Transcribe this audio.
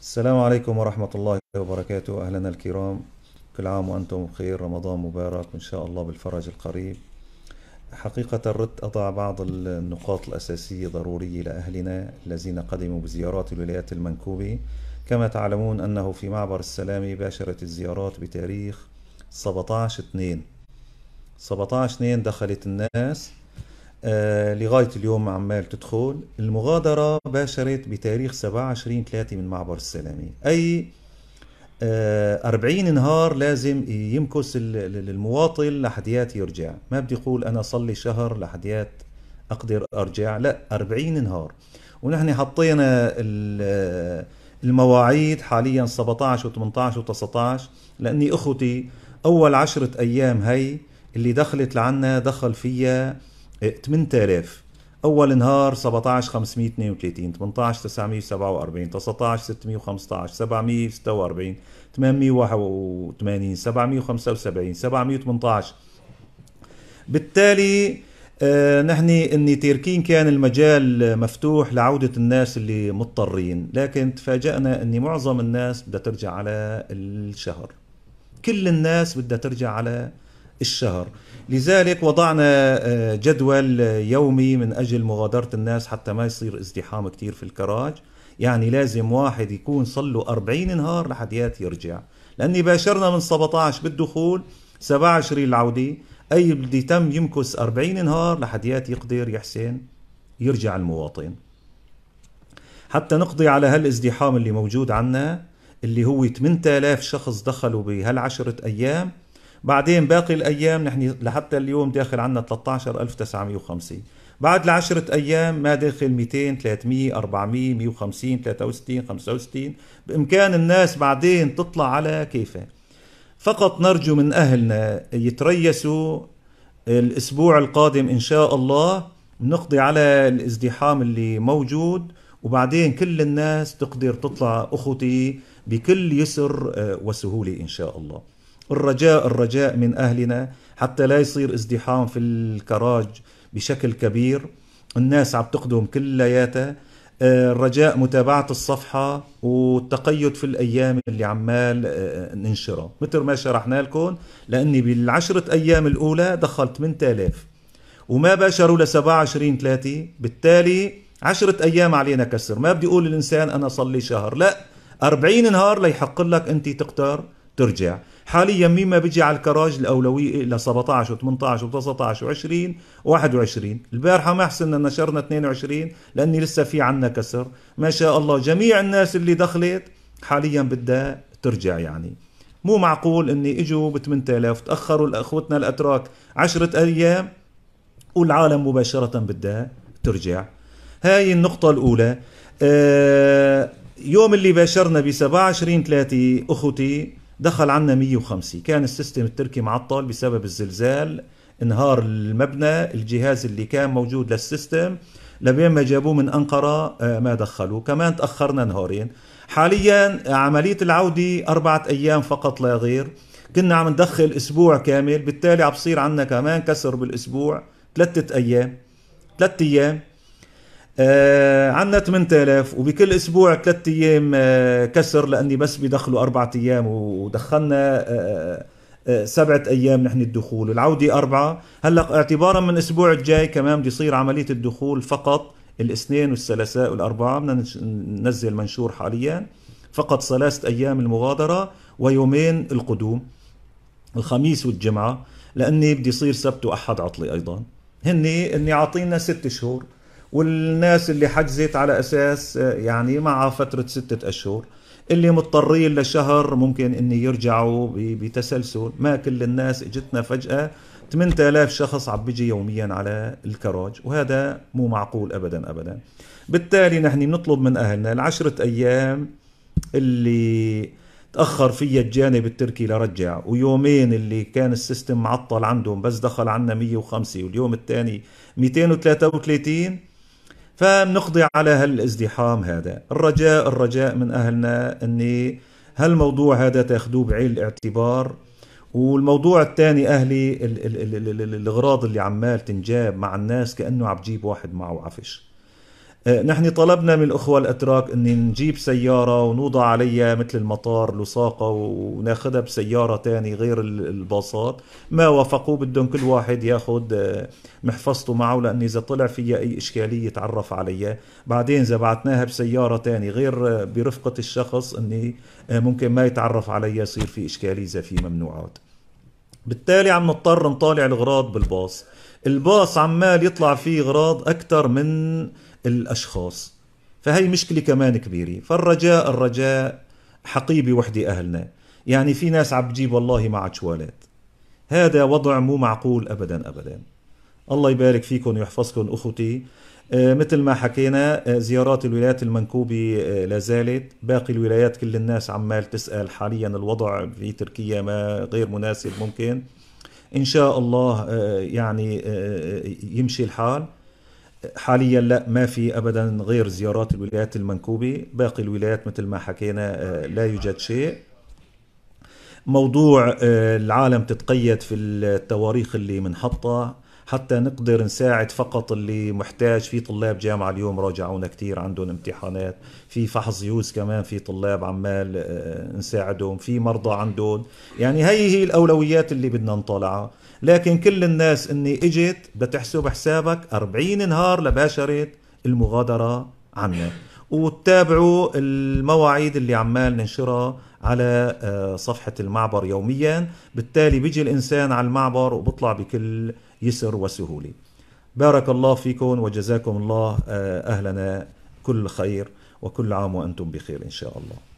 السلام عليكم ورحمة الله وبركاته أهلنا الكرام كل عام وأنتم بخير رمضان مبارك وإن شاء الله بالفرج القريب حقيقة ردت أضع بعض النقاط الأساسية ضرورية لأهلنا الذين قدموا بزيارات الولايات المنكوبة كما تعلمون أنه في معبر السلامة باشرت الزيارات بتاريخ 17 2 17 2 دخلت الناس آه، لغاية اليوم عمال تدخل المغادرة باشرت بتاريخ 27 3 من معبر السلامي أي 40 آه، نهار لازم يمكس المواطن لحديات يرجع ما بدي أقول أنا صلي شهر لحديات أقدر أرجع لا 40 نهار ونحن حطينا المواعيد حاليا 17 و18 و19 لأني أخوتي أول عشرة أيام هي اللي دخلت لعنا دخل فيها 8000 اول نهار 17 532 18 947 19 615 746 881 775 718 بالتالي آه، نحن اني تركين كان المجال مفتوح لعودة الناس اللي مضطرين لكن تفاجأنا اني معظم الناس بدها ترجع على الشهر كل الناس بدها ترجع على الشهر لذلك وضعنا آه، جدول يومي من أجل مغادرة الناس حتى ما يصير ازدحام كتير في الكراج يعني لازم واحد يكون صلوا له 40 نهار لحد يرجع لأني باشرنا من 17 بالدخول 27 العودة أي بدي تم يمكس 40 نهار لحد يقدر يحسن يرجع المواطن حتى نقضي على هالازدحام اللي موجود عنا اللي هو 8000 شخص دخلوا بهالعشرة أيام بعدين باقي الايام نحن لحتى اليوم داخل عندنا 13950 بعد العشرة أيام ما داخل 200 300 400 150 63 65 بإمكان الناس بعدين تطلع على كيفها فقط نرجو من أهلنا يتريسوا الأسبوع القادم إن شاء الله نقضي على الازدحام اللي موجود وبعدين كل الناس تقدر تطلع أخوتي بكل يسر وسهولة إن شاء الله الرجاء الرجاء من أهلنا حتى لا يصير ازدحام في الكراج بشكل كبير الناس عم تقدم كلياتها آه، الرجاء متابعة الصفحة والتقيد في الأيام اللي عمال آه، ننشرها مثل ما شرحنا لكم لأني بالعشرة أيام الأولى دخلت من تالاف وما باشروا ل 27 3 بالتالي عشرة أيام علينا كسر ما بدي أقول للإنسان أنا صلي شهر لا 40 نهار ليحق لك أنت تقدر ترجع حاليا مين ما بيجي على الكراج الاولويه ل 17 و18 و19 و20 و21 البارحه ما حسنا نشرنا 22 لاني لسه في عنا كسر ما شاء الله جميع الناس اللي دخلت حاليا بدها ترجع يعني مو معقول اني اجوا ب 8000 تاخروا اخوتنا الاتراك 10 ايام والعالم مباشره بدها ترجع هاي النقطه الاولى آه يوم اللي باشرنا ب 27 3 اخوتي دخل عنا 105 كان السيستم التركي معطل بسبب الزلزال انهار المبنى الجهاز اللي كان موجود للسيستم لبين ما جابوه من أنقرة آه، ما دخلوه كمان تأخرنا نهارين حاليا آه، عملية العودة أربعة أيام فقط لا غير كنا عم ندخل أسبوع كامل بالتالي عم بصير عنا كمان كسر بالأسبوع ثلاثة أيام ثلاثة أيام آه عندنا 8000 وبكل اسبوع ثلاث ايام آه كسر لاني بس بدخلوا اربع ايام ودخلنا آه،, آه آه سبعة أيام نحن الدخول العودة أربعة هلأ اعتبارا من الأسبوع الجاي كمان بده يصير عملية الدخول فقط الاثنين والثلاثاء والأربعة بدنا ننزل منشور حاليا فقط ثلاثة أيام المغادرة ويومين القدوم الخميس والجمعة لأني بدي يصير سبت وأحد عطلي أيضا هني اني عاطينا ست شهور والناس اللي حجزت على اساس يعني مع فتره سته اشهر اللي مضطرين لشهر ممكن ان يرجعوا بتسلسل ما كل الناس اجتنا فجاه 8000 شخص عم بيجي يوميا على الكراج وهذا مو معقول ابدا ابدا بالتالي نحن بنطلب من اهلنا العشرة ايام اللي تاخر فيها الجانب التركي لرجع ويومين اللي كان السيستم معطل عندهم بس دخل عنا 105 واليوم الثاني 233 فنقضي على هالازدحام هذا الرجاء الرجاء من أهلنا أن هالموضوع هذا تاخذوه بعين الاعتبار والموضوع الثاني أهلي الأغراض اللي عمال تنجاب مع الناس كأنه عم تجيب واحد معه عفش آه، نحن طلبنا من الأخوة الأتراك أن نجيب سيارة ونوضع عليها مثل المطار لصاقة وناخدها بسيارة تاني غير الباصات ما وافقوا بدهم كل واحد ياخد آه، محفظته معه لأن إذا طلع فيها أي إشكالية يتعرف عليها بعدين إذا بعتناها بسيارة تاني غير آه، برفقة الشخص أني ممكن ما يتعرف عليها يصير في إشكالية إذا في ممنوعات بالتالي عم نضطر نطالع الغراض بالباص الباص عمال يطلع فيه غراض أكثر من الأشخاص فهي مشكلة كمان كبيرة فالرجاء الرجاء حقيبة وحدة أهلنا يعني في ناس عم بتجيب والله مع شوالات هذا وضع مو معقول أبدا أبدا الله يبارك فيكم ويحفظكم أخوتي آه، مثل ما حكينا آه، زيارات الولايات المنكوبة آه، لازالت باقي الولايات كل الناس عمال تسأل حاليا الوضع في تركيا ما غير مناسب ممكن إن شاء الله يعني يمشي الحال حاليا لا ما في ابدا غير زيارات الولايات المنكوبه باقي الولايات مثل ما حكينا لا يوجد شيء موضوع العالم تتقيد في التواريخ اللي منحطها حتى نقدر نساعد فقط اللي محتاج في طلاب جامعة اليوم راجعونا كتير عندهم امتحانات في فحص يوز كمان في طلاب عمال آه، نساعدهم في مرضى عندهم يعني هي هي الأولويات اللي بدنا نطلعها لكن كل الناس اني اجت بتحسب حسابك 40 نهار لباشرة المغادرة عنا وتتابعوا المواعيد اللي عمال ننشرها على آه، صفحة المعبر يوميا بالتالي بيجي الإنسان على المعبر وبطلع بكل يسر وسهوله بارك الله فيكم وجزاكم الله آه، أهلنا كل خير وكل عام وأنتم بخير إن شاء الله